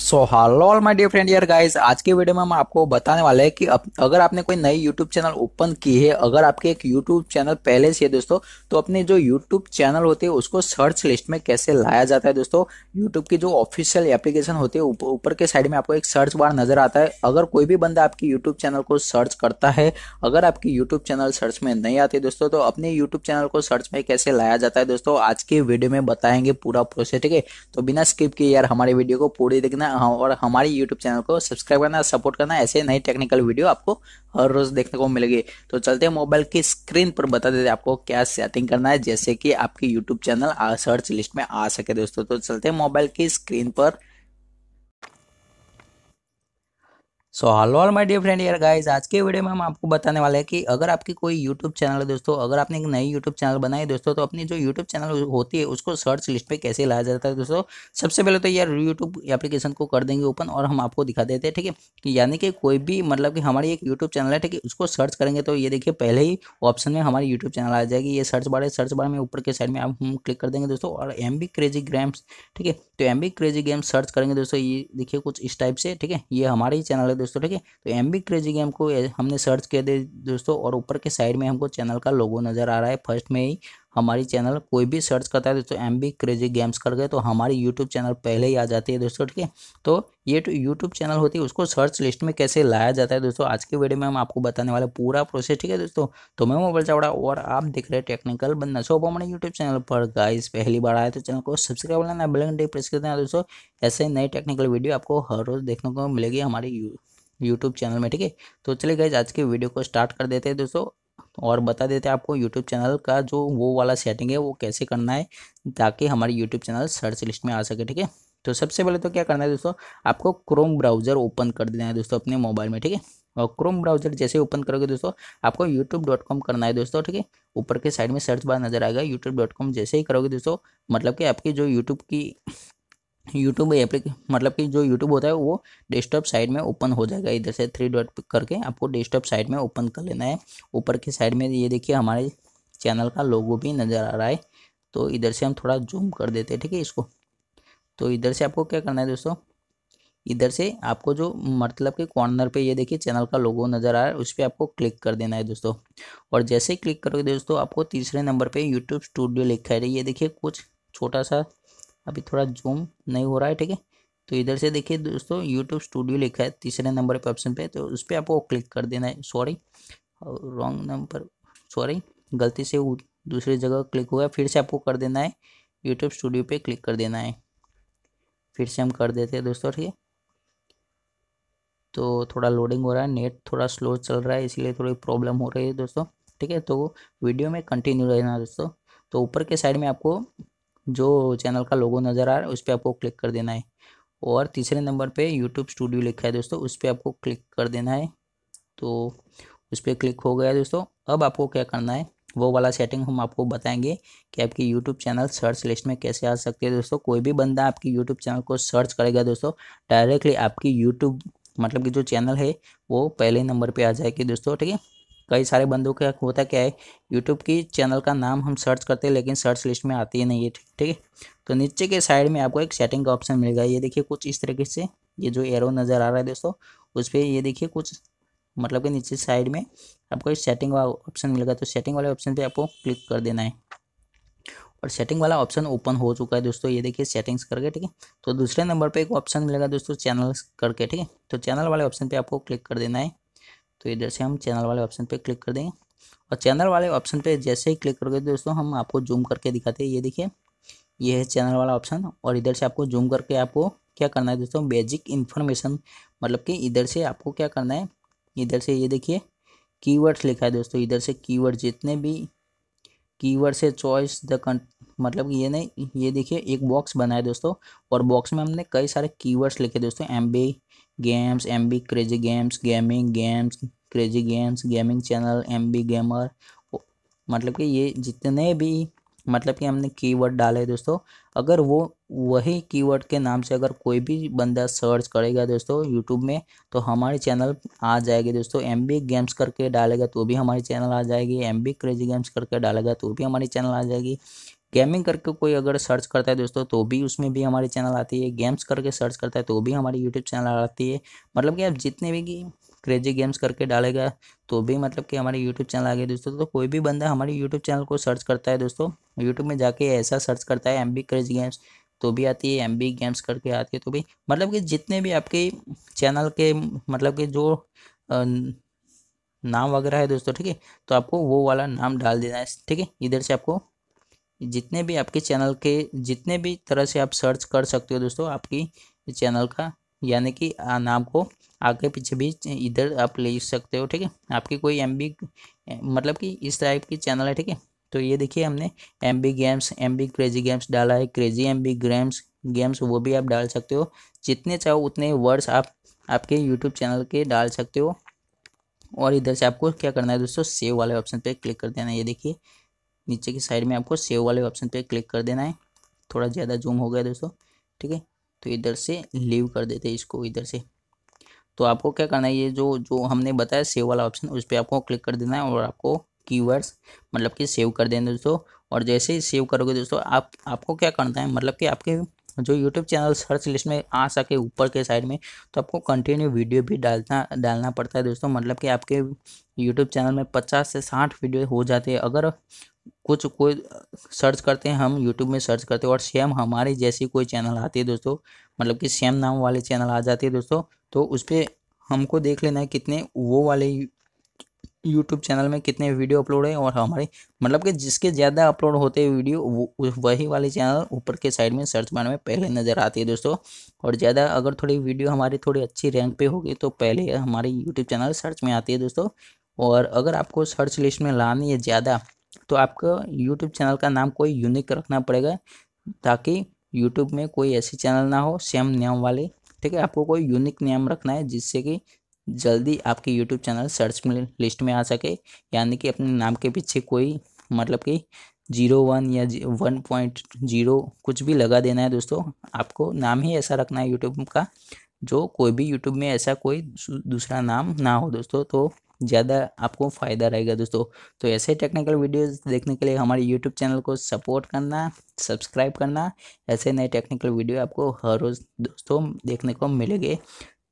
so hello all my dear friend यार guys आज के वीडियो में हम आपको बताने वाले हैं कि अगर आपने कोई नई यूट्यूब चैनल ओपन की है अगर आपके एक यूट्यूब चैनल पहले से है दोस्तों तो अपने जो यूट्यूब चैनल होते हैं उसको सर्च लिस्ट में कैसे लाया जाता है दोस्तों यूट्यूब की जो ऑफिशियल एप्लीकेशन होती है ऊपर के साइड में आपको एक सर्च बार नजर आता है अगर कोई भी बंदा आपकी यूट्यूब चैनल को सर्च करता है अगर आपकी यूट्यूब चैनल सर्च में नहीं आती दोस्तों तो अपने यूट्यूब चैनल को सर्च में कैसे लाया जाता है दोस्तों आज के वीडियो में बताएंगे पूरा प्रोसेस ठीक है तो बिना स्किप किए यार हमारे वीडियो को पूरी देखना करना हाँ, और हमारे यूट्यूब चैनल को सब्सक्राइब करना सपोर्ट करना ऐसे नई टेक्निकल वीडियो आपको हर रोज देखने को मिलेगी तो चलते हैं मोबाइल की स्क्रीन पर बता देते आपको क्या सेटिंग करना है जैसे कि आपकी यूट्यूब चैनल सर्च लिस्ट में आ सके दोस्तों तो चलते हैं मोबाइल की स्क्रीन पर so hello all my dear friend यार गाइस आज के वीडियो में हम आपको बताने वाले हैं कि अगर आपकी कोई यूट्यूब चैनल है दोस्तों अगर आपने एक नई यूट्यूब चैनल बनाई दोस्तों तो अपनी जो यूट्यूब चैनल होती है उसको सर्च लिस्ट पे कैसे लाया जाता है दोस्तों सबसे पहले तो यार यूट्यूब एप्लीकेशन को कर देंगे ओपन और हम आपको दिखा देते हैं ठीक है यानी कि कोई भी मतलब कि हमारी एक यूट्यूब चैनल है ठीक है उसको सर्च करेंगे तो ये देखिए पहले ही ऑप्शन में हमारी यूट्यूब चैनल आ जाएगी ये सर्च बार है सर्च बार में ऊपर के साइड में आप हम क्लिक कर देंगे दोस्तों और एम बी क्रेजी ग्राम्स ठीक है तो M B crazy games search करेंगे दोस्तों ये देखिए कुछ इस टाइप से ठीक है ये हमारे ही चैनल है दोस्तों ठीक है तो एम बी क्रेजी गेम को हमने सर्च किया दे दोस्तों और ऊपर के साइड में हमको चैनल का लोगो नज़र आ रहा है फर्स्ट में ही हमारी चैनल कोई भी सर्च करता है दोस्तों एम बी क्रेजी गेम्स कर गए तो हमारी यूट्यूब चैनल पहले ही आ जाती है दोस्तों ठीक है तो ये तो यूट्यूब चैनल होती है उसको सर्च लिस्ट में कैसे लाया जाता है दोस्तों आज के वीडियो में हम आपको बताने वाले पूरा प्रोसेस ठीक है दोस्तों तो मैं मोबाइल चावड़ा और आप देख रहे हैं टेक्निकल बनना सो हमारे यूट्यूब चैनल पर गाइस पहली बार आए तो चैनल को सब्सक्राइब करना बिल्कुल प्रेस कर देना दोस्तों ऐसे नए टेक्निकल वीडियो आपको हर रोज़ देखने को मिलेगी हमारी यूट्यूब चैनल में ठीक है तो चले गए आज के वीडियो को स्टार्ट कर देते हैं दोस्तों और बता देते हैं आपको यूट्यूब चैनल का जो वो वाला सेटिंग है वो कैसे करना है ताकि हमारे यूट्यूब चैनल सर्च लिस्ट में आ सके ठीक है तो सबसे पहले तो क्या करना है दोस्तों आपको क्रोम ब्राउज़र ओपन कर देना है दोस्तों अपने मोबाइल में ठीक है और क्रोम ब्राउज़र जैसे ओपन करोगे दोस्तों आपको यूट्यूब डॉट कॉम करना है दोस्तों ठीक है ऊपर के साइड में सर्च बार नजर आएगा यूट्यूब डॉट कॉम जैसे ही करोगे दोस्तों मतलब कि आपकी जो यूट्यूब की यूट्यूब एप्लिक मतलब कि जो यूट्यूब होता है वो डेस्कटॉप साइड में ओपन हो जाएगा इधर से थ्री डॉट करके आपको डेस्कटॉप साइड में ओपन कर लेना है ऊपर के साइड में ये देखिए हमारे चैनल का लोगो भी नज़र आ रहा है तो इधर से हम थोड़ा जूम कर देते हैं ठीक है इसको तो इधर से आपको क्या करना है दोस्तों इधर से आपको जो मतलब के कॉर्नर पे ये देखिए चैनल का लोगो नज़र आ रहा है उस पर आपको क्लिक कर देना है दोस्तों और जैसे ही क्लिक करोगे दोस्तों आपको तीसरे नंबर पे यूट्यूब स्टूडियो लिखा है ये देखिए कुछ छोटा सा अभी थोड़ा जूम नहीं हो रहा है ठीक है तो इधर से देखिए दोस्तों यूट्यूब स्टूडियो लिखा है तीसरे नंबर पे ऑप्शन पे तो उस पर आपको क्लिक कर देना है सॉरी रॉन्ग नंबर सॉरी गलती से दूसरी जगह क्लिक हुआ फिर से आपको कर देना है यूट्यूब स्टूडियो पे क्लिक कर देना है फिर से हम कर देते हैं दोस्तों ठीक है तो थोड़ा लोडिंग हो रहा है नेट थोड़ा स्लो चल रहा है इसीलिए थोड़ी प्रॉब्लम हो रही है दोस्तों ठीक है तो वीडियो में कंटिन्यू रहना दोस्तों तो ऊपर के साइड में आपको जो चैनल का लोगो नज़र आ रहा है उस पर आपको क्लिक कर देना है और तीसरे नंबर पे यूट्यूब स्टूडियो लिखा है दोस्तों उस पर आपको क्लिक कर देना है तो उस पर क्लिक हो गया दोस्तों अब आपको क्या करना है वो वाला सेटिंग हम आपको बताएंगे कि आपकी यूट्यूब चैनल सर्च लिस्ट में कैसे आ सकती है दोस्तों कोई भी बंदा आपकी यूट्यूब चैनल को सर्च करेगा दोस्तों डायरेक्टली आपकी यूट्यूब मतलब कि जो चैनल है वो पहले नंबर पर आ जाएगी दोस्तों ठीक है कई सारे बंदों का होता क्या है यूट्यूब की चैनल का नाम हम सर्च करते हैं लेकिन सर्च लिस्ट में आती ही नहीं है ठीक है तो नीचे के साइड में आपको एक सेटिंग का ऑप्शन मिलेगा ये देखिए कुछ इस तरीके से ये जो एरो नज़र आ रहा है दोस्तों उस पर ये देखिए कुछ मतलब कि नीचे साइड में आपको एक सेटिंग वाला ऑप्शन मिलेगा तो सेटिंग वाले ऑप्शन पर आपको क्लिक कर देना है और सेटिंग वाला ऑप्शन ओपन हो चुका है दोस्तों ये देखिए सेटिंग्स करके ठीक है तो दूसरे नंबर पे एक ऑप्शन मिलेगा दोस्तों चैनल करके ठीक है तो चैनल वाले ऑप्शन पे आपको क्लिक कर देना है तो इधर से हम चैनल वाले ऑप्शन पे क्लिक कर देंगे और चैनल वाले ऑप्शन पे जैसे ही क्लिक करोगे दोस्तों हम आपको जूम करके दिखाते हैं ये देखिए ये है चैनल वाला ऑप्शन और इधर से आपको जूम करके आपको क्या करना है दोस्तों बेसिक इन्फॉर्मेशन मतलब कि इधर से आपको क्या करना है इधर से ये देखिए कीवर्ड्स लिखा है दोस्तों इधर से कीवर्ड जितने भी कीवर्ड से चॉइस द मतलब ये नहीं ये देखिए एक बॉक्स बनाया दोस्तों और बॉक्स में हमने कई सारे कीवर्ड्स लिखे दोस्तों M B games M B crazy games gaming games crazy games gaming channel M B gamer मतलब कि ये जितने भी मतलब कि हमने कीवर्ड डाले दोस्तों अगर वो वही कीवर्ड के नाम से अगर कोई भी बंदा सर्च करेगा दोस्तों यूट्यूब में तो हमारे चैनल आ जाएगी दोस्तों एम बी गेम्स करके डालेगा तो भी हमारी चैनल आ जाएगी एम बी क्रेजी गेम्स करके डालेगा तो भी हमारी चैनल आ जाएगी गेमिंग करके कोई अगर सर्च करता है दोस्तों तो भी उसमें भी हमारी चैनल आती है गेम्स करके सर्च करता है तो भी हमारी यूट्यूब चैनल आती है मतलब कि आप जितने भी क्रेजी गेम्स करके डालेगा तो भी मतलब कि हमारे यूट्यूब चैनल आ गए दोस्तों तो कोई भी बंदा हमारे यूट्यूब चैनल को सर्च करता है दोस्तों यूट्यूब में जाके ऐसा सर्च करता है एम बी क्रेजी गेम्स तो भी आती है एम बी गेम्स करके आती है तो भी मतलब कि जितने भी आपके चैनल के मतलब कि जो नाम वगैरह है दोस्तों ठीक है तो आपको वो वाला नाम डाल देना है ठीक है इधर से आपको जितने भी आपके चैनल के जितने भी तरह से आप सर्च कर सकते हो दोस्तों आपकी चैनल का यानी कि नाम को आगे पीछे भी इधर आप ले सकते हो ठीक है आपकी कोई एम मतलब कि इस टाइप की चैनल है ठीक है तो ये देखिए हमने M B games M B crazy games डाला है crazy M B games games वो भी आप डाल सकते हो जितने चाहो उतने वर्ड्स आप आपके यूट्यूब चैनल के डाल सकते हो और इधर से आपको क्या करना है दोस्तों सेव वाले ऑप्शन पे क्लिक कर देना ये देखिए नीचे की साइड में आपको सेव वाले ऑप्शन पे क्लिक कर देना है थोड़ा ज़्यादा जूम हो गया दोस्तों ठीक है तो इधर से लीव कर देते हैं इसको इधर से तो आपको क्या करना है ये जो जो हमने बताया सेव वाला ऑप्शन उस पर आपको क्लिक कर देना है और आपको कीवर्ड्स मतलब कि सेव कर देना दोस्तों और जैसे ही सेव करोगे दोस्तों आप आपको क्या करना है मतलब कि आपके जो यूट्यूब चैनल सर्च लिस्ट में आ सके ऊपर के साइड में तो आपको कंटिन्यू वीडियो भी डालना डालना पड़ता है दोस्तों मतलब कि आपके यूट्यूब चैनल में पचास से साठ वीडियो हो जाते हैं अगर कुछ कोई सर्च करते हैं हम यूट्यूब में सर्च करते हैं और सेम हमारे जैसी कोई चैनल आती है दोस्तों मतलब कि सेम नाम वाले चैनल आ जाते हैं दोस्तों तो उस पर हमको देख लेना है कितने वो वाले यूट्यूब चैनल में कितने वीडियो अपलोड है और हमारे मतलब कि जिसके ज़्यादा अपलोड होते हैं वीडियो वो वही वाले चैनल ऊपर के साइड में सर्च बार में पहले नज़र आती है दोस्तों और ज़्यादा अगर थोड़ी वीडियो हमारी थोड़ी अच्छी रैंक पे होगी तो पहले हमारे यूट्यूब चैनल सर्च में आती है दोस्तों और अगर आपको सर्च लिस्ट में लानी है ज़्यादा तो आपको यूट्यूब चैनल का नाम कोई यूनिक रखना पड़ेगा ताकि यूट्यूब में कोई ऐसे चैनल ना हो सेम नियम वाले ठीक है आपको कोई यूनिक नियम रखना है जिससे कि जल्दी आपके यूट्यूब चैनल सर्च में लिस्ट में आ सके यानी कि अपने नाम के पीछे कोई मतलब कि जीरो वन या वन पॉइंट जीरो कुछ भी लगा देना है दोस्तों आपको नाम ही ऐसा रखना है यूट्यूब का जो कोई भी यूट्यूब में ऐसा कोई दूसरा नाम ना हो दोस्तों तो ज़्यादा आपको फ़ायदा रहेगा दोस्तों तो ऐसे टेक्निकल वीडियोस देखने के लिए हमारे यूट्यूब चैनल को सपोर्ट करना सब्सक्राइब करना ऐसे नए टेक्निकल वीडियो आपको हर रोज़ दोस्तों देखने को मिलेंगे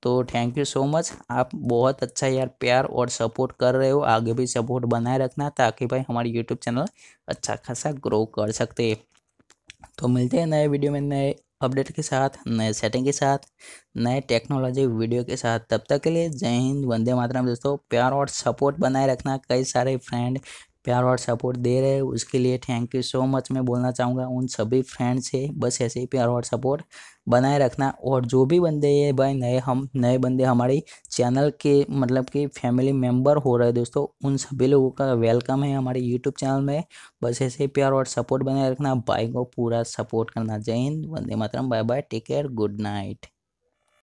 तो थैंक यू सो मच आप बहुत अच्छा यार प्यार और सपोर्ट कर रहे हो आगे भी सपोर्ट बनाए रखना ताकि भाई हमारे यूट्यूब चैनल अच्छा खासा ग्रो कर सकते तो मिलते हैं नए वीडियो में नए अपडेट के साथ नए सेटिंग के साथ नए टेक्नोलॉजी वीडियो के साथ तब तक के लिए जय हिंद वंदे मातरम दोस्तों प्यार और सपोर्ट बनाए रखना कई सारे फ्रेंड प्यार और सपोर्ट दे रहे हैं उसके लिए थैंक यू सो मच मैं बोलना चाहूँगा उन सभी फ्रेंड्स से बस ऐसे ही प्यार और सपोर्ट बनाए रखना और जो भी बंदे ये भाई नए हम नए बंदे हमारी चैनल के मतलब कि फैमिली मेंबर हो रहे दोस्तों उन सभी लोगों का वेलकम है हमारे यूट्यूब चैनल में बस ऐसे ही प्यार और सपोर्ट बनाए रखना भाई को पूरा सपोर्ट करना जय हिंद वंदे मातरम bye bye take care good night